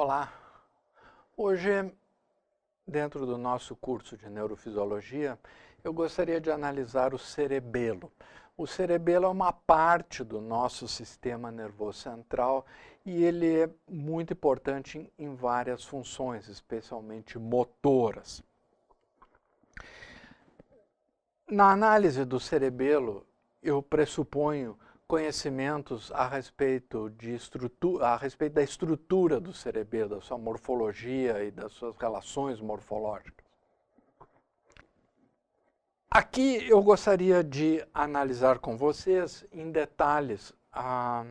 Olá! Hoje, dentro do nosso curso de neurofisiologia, eu gostaria de analisar o cerebelo. O cerebelo é uma parte do nosso sistema nervoso central e ele é muito importante em várias funções, especialmente motoras. Na análise do cerebelo, eu pressuponho conhecimentos a respeito, de estrutura, a respeito da estrutura do cerebelo, da sua morfologia e das suas relações morfológicas. Aqui eu gostaria de analisar com vocês em detalhes ah,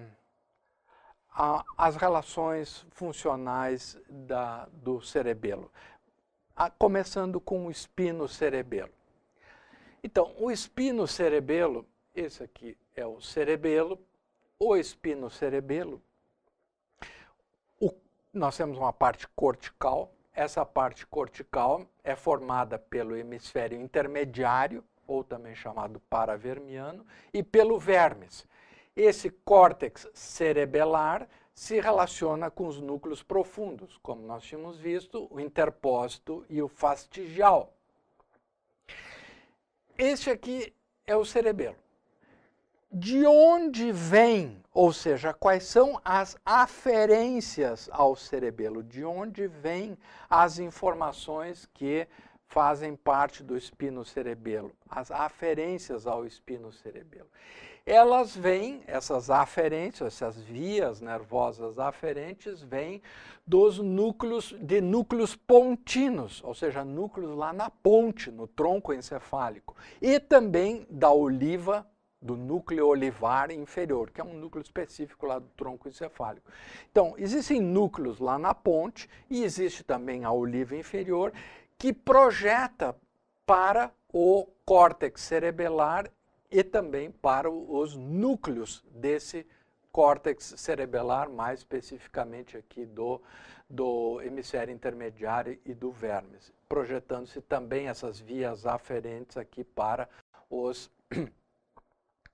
as relações funcionais da, do cerebelo, ah, começando com o espino cerebelo. Então, o espino cerebelo, esse aqui é o cerebelo, o espino cerebelo. O, nós temos uma parte cortical. Essa parte cortical é formada pelo hemisfério intermediário, ou também chamado paravermiano, e pelo vermes. Esse córtex cerebelar se relaciona com os núcleos profundos, como nós tínhamos visto, o interpósito e o fastigial. Este aqui é o cerebelo de onde vem, ou seja, quais são as aferências ao cerebelo, de onde vêm as informações que fazem parte do espino cerebelo, as aferências ao espino cerebelo. Elas vêm, essas aferências, essas vias nervosas aferentes, vêm dos núcleos, de núcleos pontinos, ou seja, núcleos lá na ponte, no tronco encefálico, e também da oliva do núcleo olivar inferior, que é um núcleo específico lá do tronco encefálico. Então, existem núcleos lá na ponte e existe também a oliva inferior que projeta para o córtex cerebelar e também para os núcleos desse córtex cerebelar, mais especificamente aqui do, do hemisfério intermediário e do vermes, projetando-se também essas vias aferentes aqui para os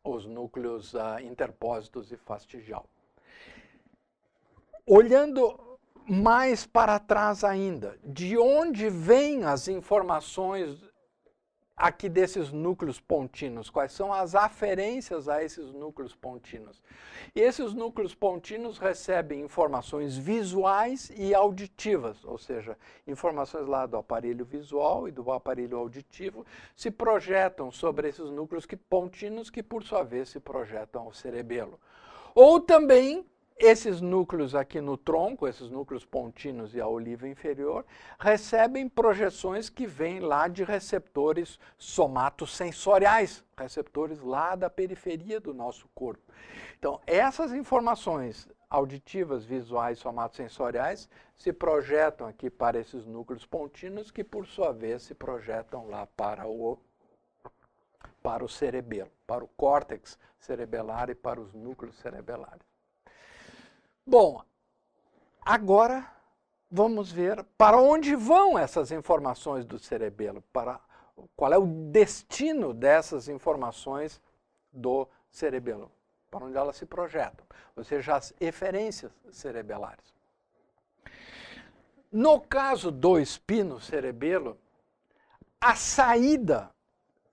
os núcleos ah, interpósitos e fastigial. Olhando mais para trás ainda, de onde vêm as informações aqui desses núcleos pontinos, quais são as aferências a esses núcleos pontinos. E esses núcleos pontinos recebem informações visuais e auditivas, ou seja, informações lá do aparelho visual e do aparelho auditivo se projetam sobre esses núcleos que, pontinos que, por sua vez, se projetam ao cerebelo. Ou também esses núcleos aqui no tronco, esses núcleos pontinos e a oliva inferior, recebem projeções que vêm lá de receptores somatosensoriais, receptores lá da periferia do nosso corpo. Então, essas informações auditivas, visuais, somatosensoriais se projetam aqui para esses núcleos pontinos que, por sua vez, se projetam lá para o para o cerebelo, para o córtex cerebelar e para os núcleos cerebelares. Bom, agora vamos ver para onde vão essas informações do cerebelo, para qual é o destino dessas informações do cerebelo, para onde elas se projetam, ou seja, as referências cerebelares. No caso do espino cerebelo, a saída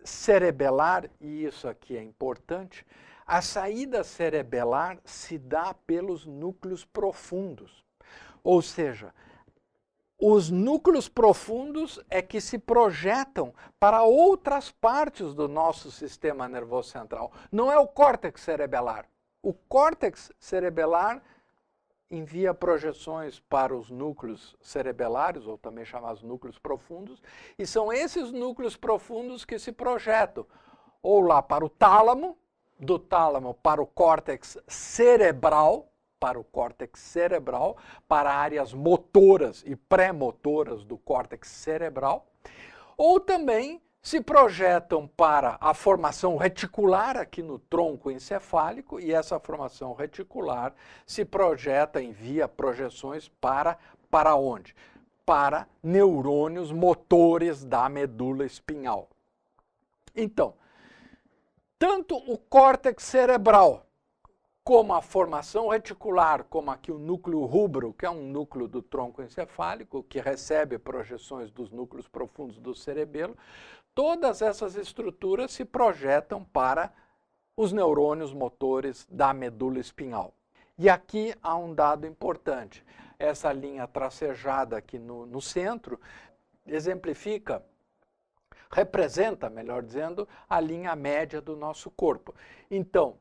cerebelar, e isso aqui é importante, a saída cerebelar se dá pelos núcleos profundos. Ou seja, os núcleos profundos é que se projetam para outras partes do nosso sistema nervoso central. Não é o córtex cerebelar. O córtex cerebelar envia projeções para os núcleos cerebelares, ou também chamados núcleos profundos, e são esses núcleos profundos que se projetam ou lá para o tálamo, do tálamo para o córtex cerebral, para o córtex cerebral, para áreas motoras e pré-motoras do córtex cerebral, ou também se projetam para a formação reticular aqui no tronco encefálico e essa formação reticular se projeta em via projeções para para onde? Para neurônios motores da medula espinhal. Então, tanto o córtex cerebral como a formação reticular, como aqui o núcleo rubro, que é um núcleo do tronco encefálico, que recebe projeções dos núcleos profundos do cerebelo, todas essas estruturas se projetam para os neurônios motores da medula espinhal. E aqui há um dado importante. Essa linha tracejada aqui no, no centro exemplifica representa, melhor dizendo, a linha média do nosso corpo. Então,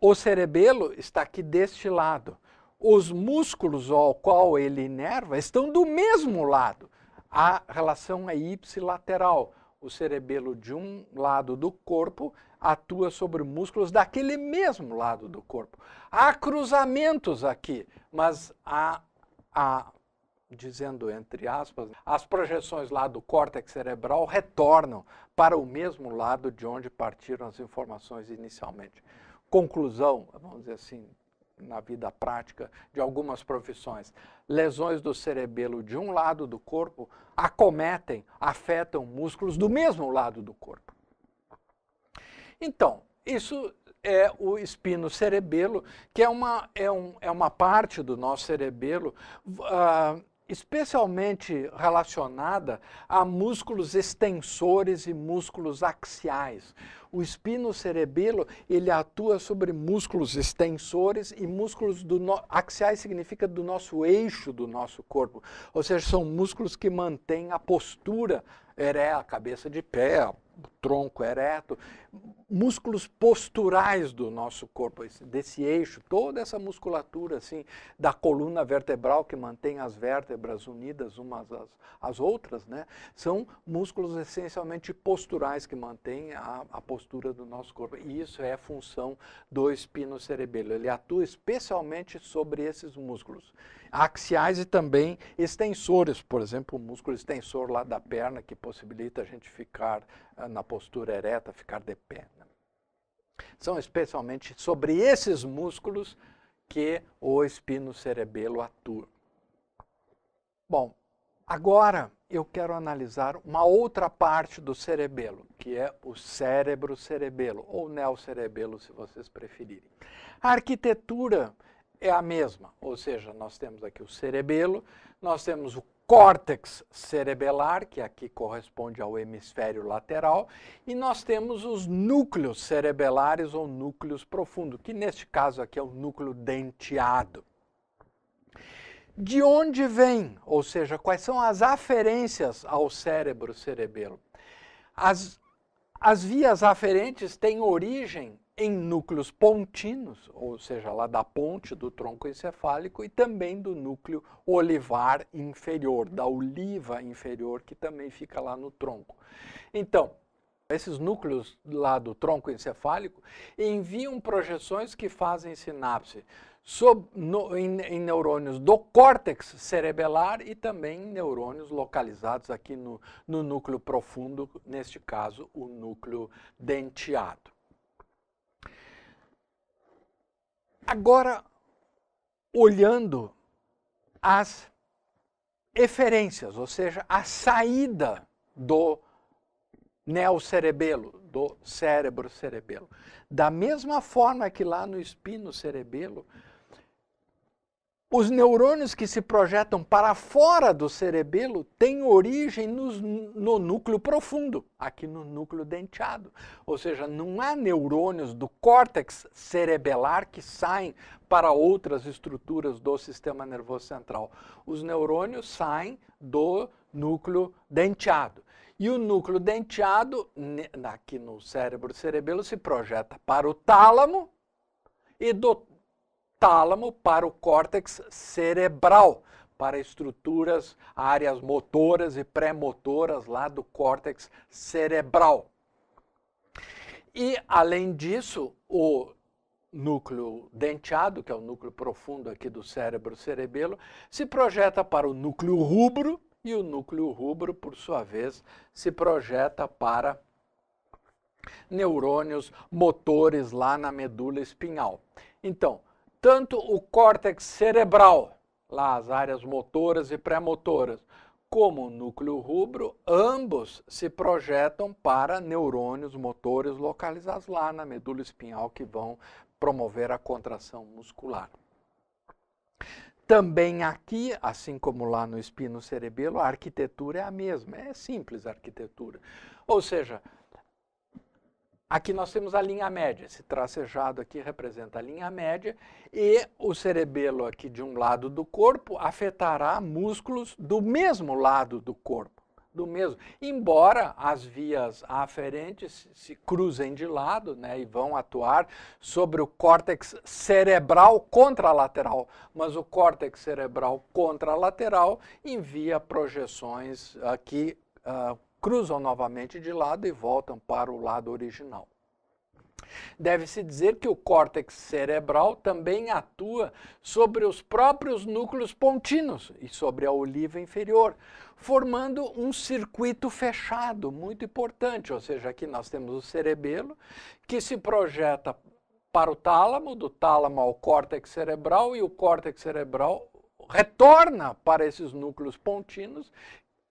o cerebelo está aqui deste lado. Os músculos ao qual ele inerva estão do mesmo lado. A relação é ipsilateral. O cerebelo de um lado do corpo atua sobre músculos daquele mesmo lado do corpo. Há cruzamentos aqui, mas há a dizendo entre aspas, as projeções lá do córtex cerebral retornam para o mesmo lado de onde partiram as informações inicialmente. Conclusão, vamos dizer assim, na vida prática de algumas profissões. Lesões do cerebelo de um lado do corpo acometem, afetam músculos do mesmo lado do corpo. Então, isso é o espino cerebelo, que é uma, é um, é uma parte do nosso cerebelo uh, especialmente relacionada a músculos extensores e músculos axiais. O espino cerebelo, ele atua sobre músculos extensores e músculos do no... axiais significa do nosso eixo do nosso corpo, ou seja, são músculos que mantêm a postura ereta, a cabeça de pé, o tronco ereto, músculos posturais do nosso corpo, desse eixo, toda essa musculatura assim da coluna vertebral que mantém as vértebras unidas umas às, às outras, né? São músculos essencialmente posturais que mantêm a, a, postura do nosso corpo. E isso é função do espino cerebelo. Ele atua especialmente sobre esses músculos axiais e também extensores, por exemplo, o músculo extensor lá da perna que possibilita a gente ficar eh, na postura ereta, ficar de pé. São especialmente sobre esses músculos que o espino cerebelo atua. Bom, agora eu quero analisar uma outra parte do cerebelo, que é o cérebro cerebelo, ou neocerebelo, se vocês preferirem. A arquitetura é a mesma, ou seja, nós temos aqui o cerebelo, nós temos o córtex cerebelar, que aqui corresponde ao hemisfério lateral, e nós temos os núcleos cerebelares ou núcleos profundos, que neste caso aqui é o núcleo denteado. De onde vem, ou seja, quais são as aferências ao cérebro cerebelo? As, as vias aferentes têm origem em núcleos pontinos, ou seja, lá da ponte do tronco encefálico e também do núcleo olivar inferior, da oliva inferior, que também fica lá no tronco. Então, esses núcleos lá do tronco encefálico enviam projeções que fazem sinapse sob, no, em, em, neurônios do córtex cerebelar e também em neurônios localizados aqui no, no núcleo profundo, neste caso o núcleo denteado. Agora, olhando as eferências, ou seja, a saída do neocerebelo, do cérebro cerebelo. Da mesma forma que lá no espino cerebelo, os neurônios que se projetam para fora do cerebelo têm origem nos, no núcleo profundo, aqui no núcleo denteado. Ou seja, não há neurônios do córtex cerebelar que saem para outras estruturas do sistema nervoso central. Os neurônios saem do núcleo denteado. E o núcleo denteado, aqui no cérebro cerebelo, se projeta para o tálamo e do tálamo para o córtex cerebral, para estruturas, áreas motoras e pré-motoras lá do córtex cerebral. E, além disso, o núcleo denteado, que é o núcleo profundo aqui do cérebro cerebelo, se projeta para o núcleo rubro e o núcleo rubro, por sua vez, se projeta para neurônios motores lá na medula espinhal. Então, tanto o córtex cerebral, lá as áreas motoras e pré-motoras, como o núcleo rubro, ambos se projetam para neurônios motores localizados lá na medula espinhal que vão promover a contração muscular. Também aqui, assim como lá no espino cerebelo, a arquitetura é a mesma, é simples a arquitetura. Ou seja, Aqui nós temos a linha média, esse tracejado aqui representa a linha média e o cerebelo aqui de um lado do corpo afetará músculos do mesmo lado do corpo, do mesmo. Embora as vias aferentes se cruzem de lado né, e vão atuar sobre o córtex cerebral contralateral, mas o córtex cerebral contralateral envia projeções aqui uh, cruzam novamente de lado e voltam para o lado original. Deve-se dizer que o córtex cerebral também atua sobre os próprios núcleos pontinos e sobre a oliva inferior, formando um circuito fechado muito importante. Ou seja, aqui nós temos o cerebelo que se projeta para o tálamo, do tálamo ao córtex cerebral e o córtex cerebral retorna para esses núcleos pontinos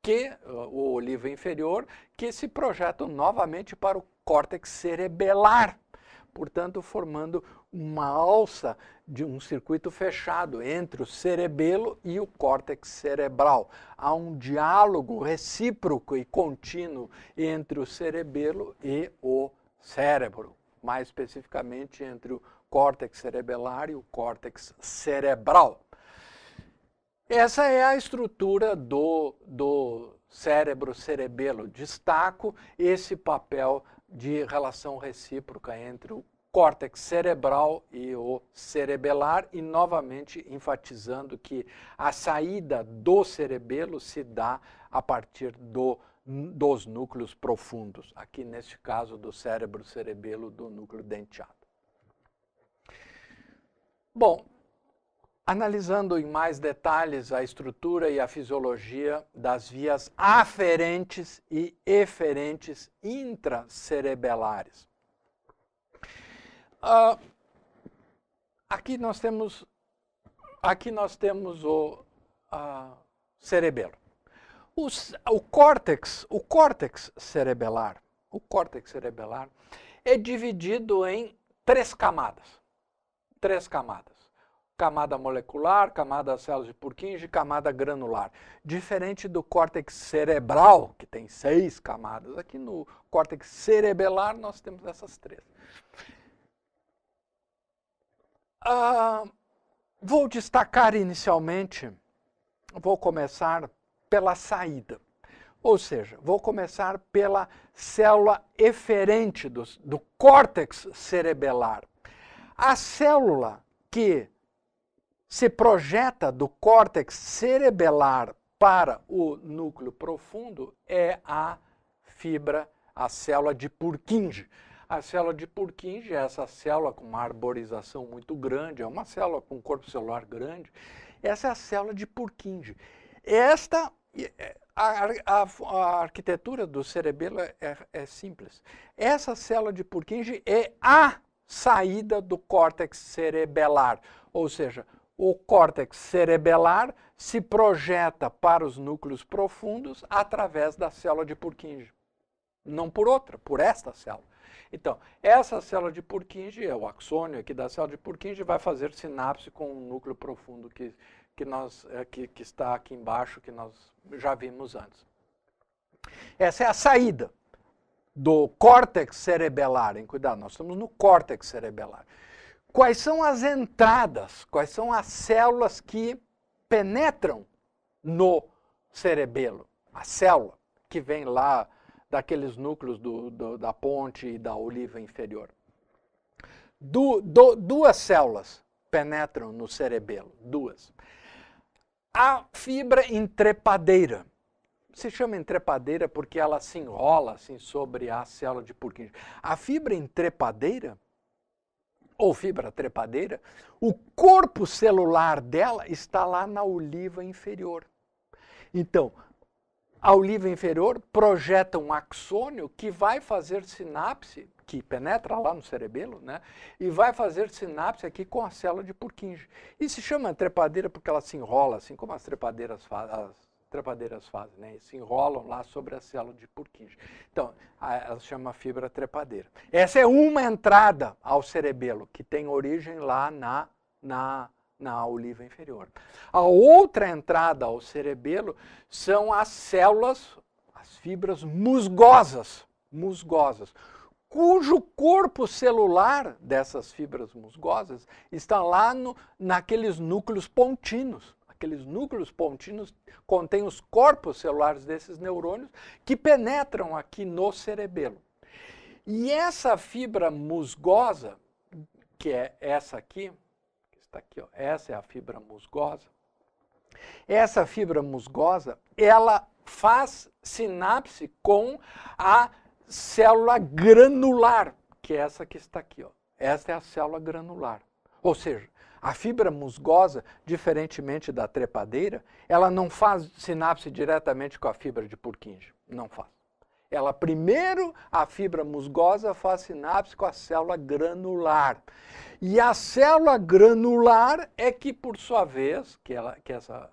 que o olivo inferior, que se projetam novamente para o córtex cerebelar, portanto, formando uma alça de um circuito fechado entre o cerebelo e o córtex cerebral. Há um diálogo recíproco e contínuo entre o cerebelo e o cérebro, mais especificamente entre o córtex cerebelar e o córtex cerebral. Essa é a estrutura do, do cérebro-cerebelo. Destaco esse papel de relação recíproca entre o córtex cerebral e o cerebelar, e novamente enfatizando que a saída do cerebelo se dá a partir do, dos núcleos profundos, aqui neste caso do cérebro cerebelo do núcleo denteado. Bom, Analisando em mais detalhes a estrutura e a fisiologia das vias aferentes e eferentes intracerebelares. Uh, aqui nós temos, aqui nós temos o uh, cerebelo. O, o córtex, o córtex cerebelar, o córtex cerebelar é dividido em três camadas. Três camadas camada molecular, camada células de Purkinje, camada granular. Diferente do córtex cerebral, que tem seis camadas, aqui no córtex cerebelar nós temos essas três. Ah, vou destacar inicialmente, vou começar pela saída. Ou seja, vou começar pela célula eferente do, do córtex cerebelar. A célula que se projeta do córtex cerebelar para o núcleo profundo é a fibra, a célula de Purkinje. A célula de Purkinje é essa célula com uma arborização muito grande, é uma célula com um corpo celular grande. Essa é a célula de Purkinje. Esta, é, a, a, a arquitetura do cerebelo é, é simples. Essa célula de Purkinje é a saída do córtex cerebelar, ou seja, o córtex cerebelar se projeta para os núcleos profundos através da célula de Purkinje. Não por outra, por esta célula. Então, essa célula de Purkinje, é o axônio aqui da célula de Purkinje, vai fazer sinapse com o núcleo profundo que, que, nós, eh, que, que está aqui embaixo, que nós já vimos antes. Essa é a saída do córtex cerebelar, cuidado, nós estamos no córtex cerebelar. Quais são as entradas, quais são as células que penetram no cerebelo? A célula que vem lá daqueles núcleos do, do, da ponte e da oliva inferior. Du, do, duas células penetram no cerebelo, duas. A fibra entrepadeira. Se chama entrepadeira porque ela se enrola assim sobre a célula de Purkinje. A fibra entrepadeira ou fibra trepadeira, o corpo celular dela está lá na oliva inferior. Então, a oliva inferior projeta um axônio que vai fazer sinapse, que penetra lá no cerebelo, né? E vai fazer sinapse aqui com a célula de Purkinje. E se chama trepadeira porque ela se enrola, assim como as trepadeiras, as trepadeiras fazem, né? se enrolam lá sobre a célula de Purkinje. Então, a, ela chama fibra trepadeira. Essa é uma entrada ao cerebelo, que tem origem lá na, na, na oliva inferior. A outra entrada ao cerebelo são as células, as fibras musgosas, musgosas, cujo corpo celular dessas fibras musgosas está lá no, naqueles núcleos pontinos. Aqueles núcleos pontinos contêm os corpos celulares desses neurônios que penetram aqui no cerebelo. E essa fibra musgosa, que é essa aqui, que está aqui, ó, essa é a fibra musgosa. Essa fibra musgosa, ela faz sinapse com a célula granular, que é essa que está aqui, ó. Esta é a célula granular. Ou seja, a fibra musgosa, diferentemente da trepadeira, ela não faz sinapse diretamente com a fibra de Purkinje. Não faz. Ela primeiro, a fibra musgosa faz sinapse com a célula granular. E a célula granular é que, por sua vez, que, ela, que, essa,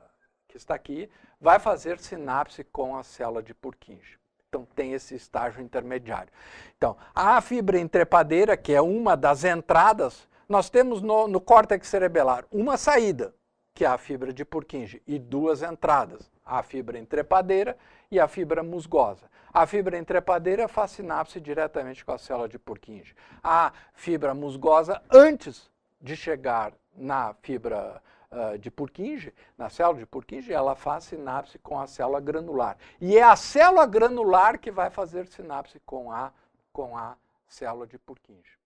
que está aqui, vai fazer sinapse com a célula de Purkinje. Então tem esse estágio intermediário. Então, a fibra entrepadeira, que é uma das entradas nós temos no, no córtex cerebelar uma saída, que é a fibra de Purkinje, e duas entradas, a fibra entrepadeira e a fibra musgosa. A fibra entrepadeira faz sinapse diretamente com a célula de Purkinje. A fibra musgosa, antes de chegar na fibra uh, de Purkinje, na célula de Purkinje, ela faz sinapse com a célula granular. E é a célula granular que vai fazer sinapse com a, com a célula de Purkinje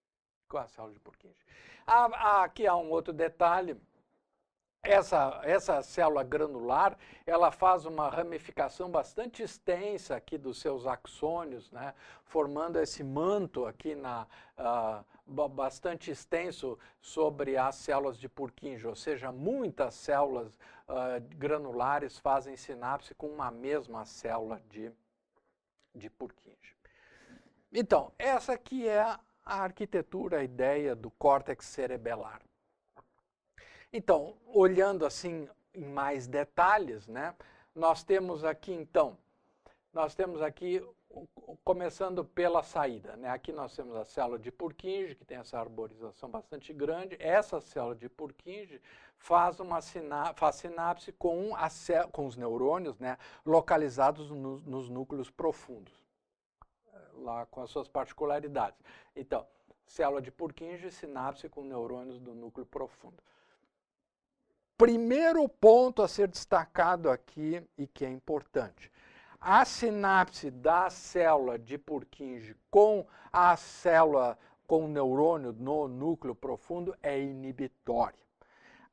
com a célula de Purkinje. Ah, ah, aqui há um outro detalhe. Essa, essa célula granular, ela faz uma ramificação bastante extensa aqui dos seus axônios, né, formando esse manto aqui na, uh, bastante extenso sobre as células de Purkinje, ou seja, muitas células uh, granulares fazem sinapse com uma mesma célula de, de Purkinje. Então, essa aqui é a arquitetura, a ideia do córtex cerebelar. Então, olhando assim em mais detalhes, né, nós temos aqui então, nós temos aqui, começando pela saída, né, aqui nós temos a célula de Purkinje, que tem essa arborização bastante grande, essa célula de Purkinje faz uma sina faz sinapse com, a com os neurônios né, localizados no, nos núcleos profundos lá com as suas particularidades. Então, célula de Purkinje, sinapse com neurônios do núcleo profundo. Primeiro ponto a ser destacado aqui e que é importante. A sinapse da célula de Purkinje com a célula com neurônio no núcleo profundo é inibitória.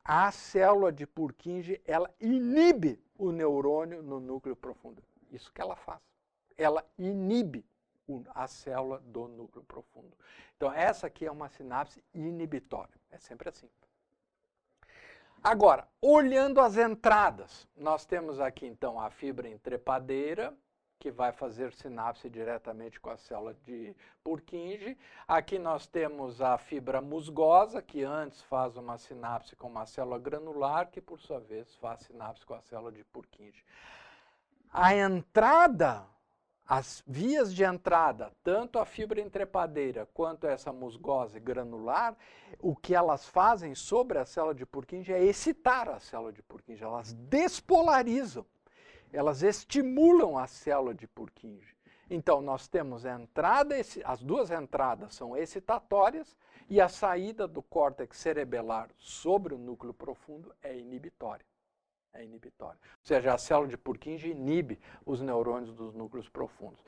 A célula de Purkinje, ela inibe o neurônio no núcleo profundo. Isso que ela faz. Ela inibe a célula do núcleo profundo. Então, essa aqui é uma sinapse inibitória. É sempre assim. Agora, olhando as entradas, nós temos aqui então a fibra entrepadeira, que vai fazer sinapse diretamente com a célula de Purkinje. Aqui nós temos a fibra musgosa, que antes faz uma sinapse com uma célula granular, que por sua vez faz sinapse com a célula de Purkinje. A entrada as vias de entrada, tanto a fibra entrepadeira quanto essa musgose granular, o que elas fazem sobre a célula de Purkinje é excitar a célula de Purkinje, elas despolarizam, elas estimulam a célula de Purkinje. Então, nós temos entrada, as duas entradas são excitatórias e a saída do córtex cerebelar sobre o núcleo profundo é inibitória é inibitória. Ou seja, a célula de Purkinje inibe os neurônios dos núcleos profundos.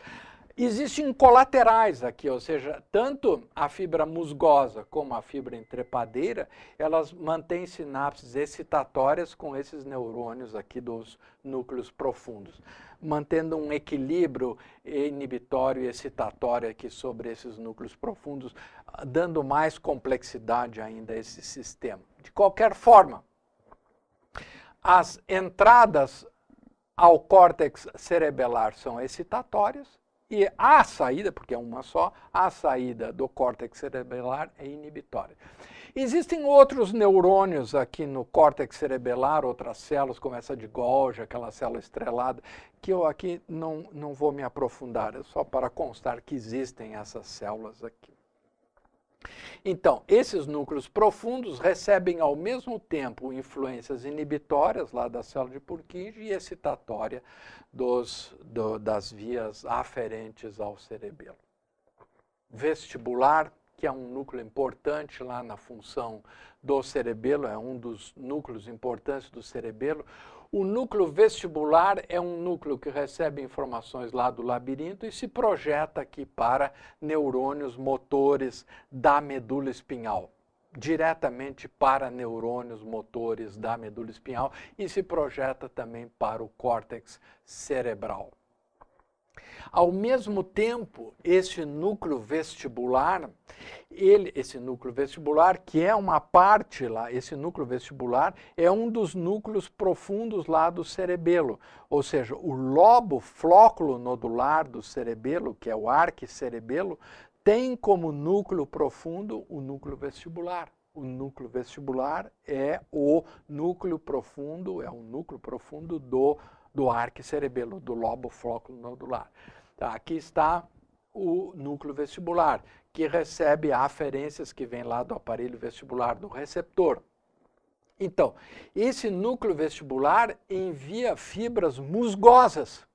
Existem colaterais aqui, ou seja, tanto a fibra musgosa como a fibra entrepadeira, elas mantêm sinapses excitatórias com esses neurônios aqui dos núcleos profundos, mantendo um equilíbrio inibitório e excitatório aqui sobre esses núcleos profundos, dando mais complexidade ainda a esse sistema. De qualquer forma, as entradas ao córtex cerebelar são excitatórias e a saída, porque é uma só, a saída do córtex cerebelar é inibitória. Existem outros neurônios aqui no córtex cerebelar, outras células, como essa de Golgi, aquela célula estrelada, que eu aqui não, não vou me aprofundar, é só para constar que existem essas células aqui. Então, esses núcleos profundos recebem ao mesmo tempo influências inibitórias lá da célula de Purkinje e excitatória dos, do, das vias aferentes ao cerebelo. Vestibular, que é um núcleo importante lá na função do cerebelo, é um dos núcleos importantes do cerebelo. O núcleo vestibular é um núcleo que recebe informações lá do labirinto e se projeta aqui para neurônios motores da medula espinhal diretamente para neurônios motores da medula espinhal e se projeta também para o córtex cerebral. Ao mesmo tempo, esse núcleo vestibular, ele, esse núcleo vestibular, que é uma parte lá, esse núcleo vestibular é um dos núcleos profundos lá do cerebelo, ou seja, o lobo flóculo nodular do cerebelo, que é o arquicerebelo, tem como núcleo profundo o núcleo vestibular o núcleo vestibular é o núcleo profundo, é o núcleo profundo do do arque é cerebelo, do lobo flóculo nodular. Tá, aqui está o núcleo vestibular, que recebe aferências que vêm lá do aparelho vestibular do receptor. Então, esse núcleo vestibular envia fibras musgosas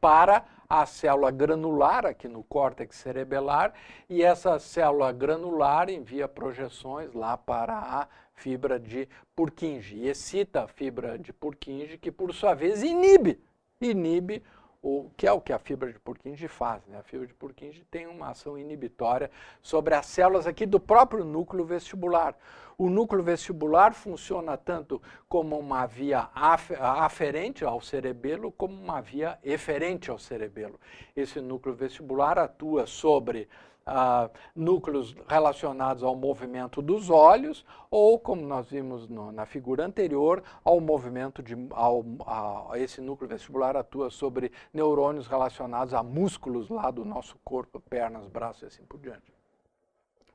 para a célula granular aqui no córtex cerebelar e essa célula granular envia projeções lá para a fibra de Purkinje e excita a fibra de Purkinje, que por sua vez inibe, inibe o que é o que a fibra de Purkinje faz. Né? A fibra de Purkinje tem uma ação inibitória sobre as células aqui do próprio núcleo vestibular. O núcleo vestibular funciona tanto como uma via aferente ao cerebelo, como uma via eferente ao cerebelo. Esse núcleo vestibular atua sobre ah, núcleos relacionados ao movimento dos olhos, ou, como nós vimos no, na figura anterior, ao movimento de. Ao, a, esse núcleo vestibular atua sobre neurônios relacionados a músculos lá do nosso corpo, pernas, braços e assim por diante.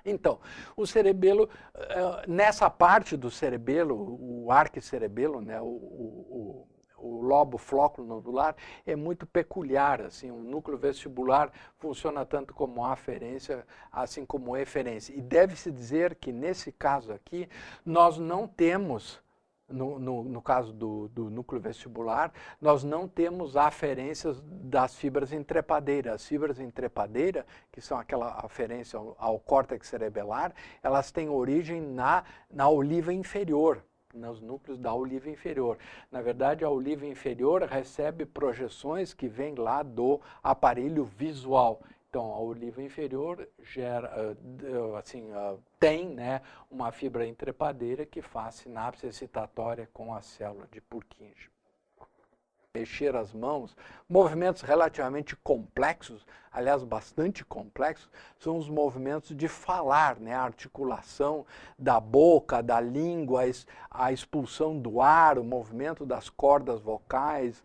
Então, o cerebelo, eh, nessa parte do cerebelo, o arque cerebelo, né, o, o o lobo flóculo nodular é muito peculiar, assim, o núcleo vestibular funciona tanto como aferência, assim como referência E deve-se dizer que, nesse caso aqui, nós não temos no, no, no, caso do, do, núcleo vestibular, nós não temos aferências das fibras entrepadeiras. As fibras entrepadeiras, que são aquela aferência ao, ao córtex cerebelar, elas têm origem na, na oliva inferior, nos núcleos da oliva inferior. Na verdade, a oliva inferior recebe projeções que vêm lá do aparelho visual. Então, a oliva inferior gera, ah, ah, assim, ah, tem né, uma fibra entrepadeira que faz sinapse excitatória com a célula de Purkinje mexer as mãos, movimentos relativamente complexos, aliás, bastante complexos, são os movimentos de falar, né? a articulação da boca, da língua, a expulsão do ar, o movimento das cordas vocais,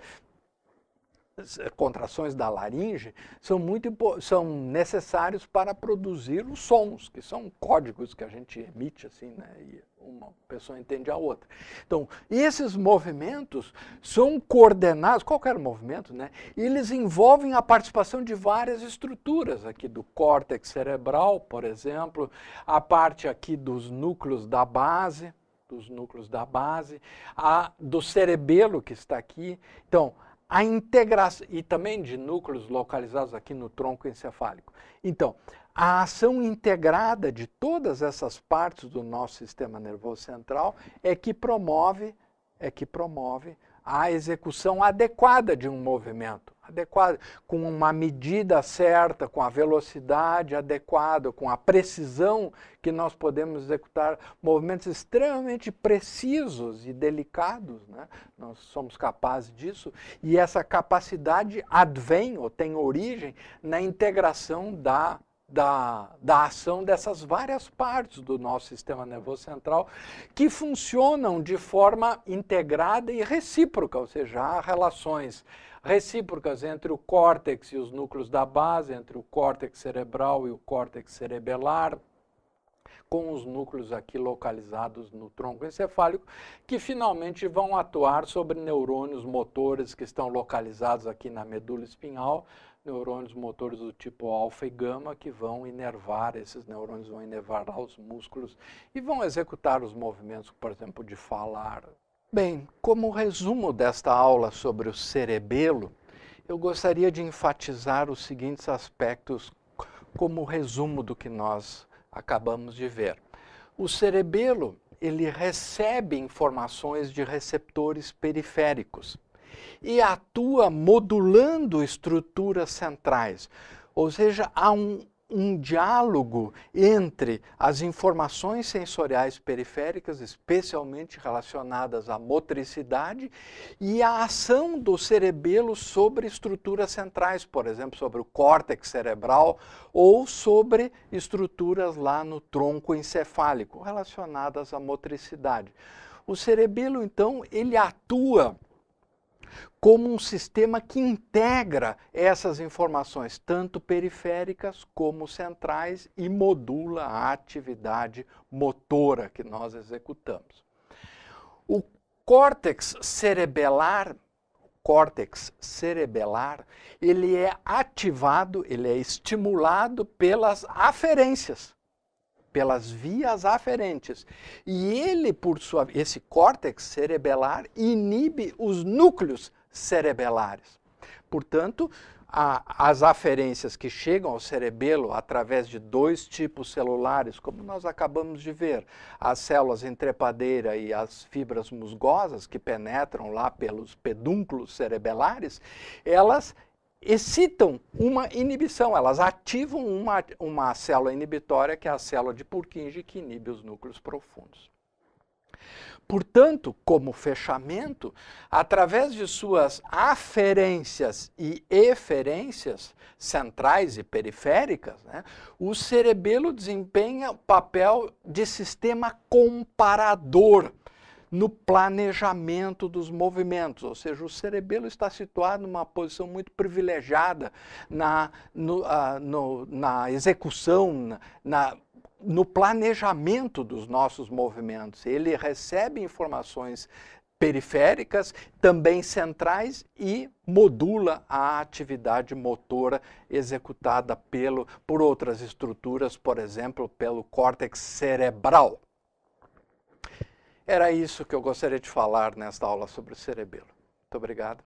eh, contrações da laringe são muito são necessários para produzir os sons, que são códigos que a gente emite assim, né? E uma pessoa entende a outra. Então, esses movimentos são coordenados, qualquer movimento, né? Eles envolvem a participação de várias estruturas aqui do córtex cerebral, por exemplo, a parte aqui dos núcleos da base, dos núcleos da base, a do cerebelo que está aqui. Então, a integração e também de núcleos localizados aqui no tronco encefálico. Então, a ação integrada de todas essas partes do nosso sistema nervoso central é que promove é que promove a execução adequada de um movimento, adequada, com uma medida certa, com a velocidade adequada, com a precisão que nós podemos executar movimentos extremamente precisos e delicados, né? nós somos capazes disso, e essa capacidade advém ou tem origem na integração da da, da ação dessas várias partes do nosso sistema nervoso central que funcionam de forma integrada e recíproca, ou seja, há relações recíprocas entre o córtex e os núcleos da base, entre o córtex cerebral e o córtex cerebelar, com os núcleos aqui localizados no tronco encefálico, que finalmente vão atuar sobre neurônios motores que estão localizados aqui na medula espinhal, neurônios motores do tipo alfa e gama que vão inervar, esses neurônios vão inervar os músculos e vão executar os movimentos, por exemplo, de falar. Bem, como resumo desta aula sobre o cerebelo, eu gostaria de enfatizar os seguintes aspectos como resumo do que nós acabamos de ver. O cerebelo, ele recebe informações de receptores periféricos e atua modulando estruturas centrais. Ou seja, há um, um diálogo entre as informações sensoriais periféricas, especialmente relacionadas à motricidade, e a ação do cerebelo sobre estruturas centrais, por exemplo, sobre o córtex cerebral ou sobre estruturas lá no tronco encefálico relacionadas à motricidade. O cerebelo, então, ele atua como um sistema que integra essas informações, tanto periféricas como centrais, e modula a atividade motora que nós executamos. O córtex cerebelar, córtex cerebelar, ele é ativado, ele é estimulado pelas aferências pelas vias aferentes. E ele, por sua esse córtex cerebelar inibe os núcleos cerebelares. Portanto, a, as aferências que chegam ao cerebelo através de dois tipos celulares, como nós acabamos de ver, as células entrepadeira e as fibras musgosas que penetram lá pelos pedúnculos cerebelares, elas excitam uma inibição, elas ativam uma, uma célula inibitória, que é a célula de Purkinje, que inibe os núcleos profundos. Portanto, como fechamento, através de suas aferências e eferências centrais e periféricas, né, o cerebelo desempenha o papel de sistema comparador no planejamento dos movimentos, ou seja, o cerebelo está situado numa posição muito privilegiada na, no, ah, no, na execução, na, no planejamento dos nossos movimentos. Ele recebe informações periféricas, também centrais e modula a atividade motora executada pelo, por outras estruturas, por exemplo, pelo córtex cerebral. Era isso que eu gostaria de falar nesta aula sobre o cerebelo. Muito obrigado.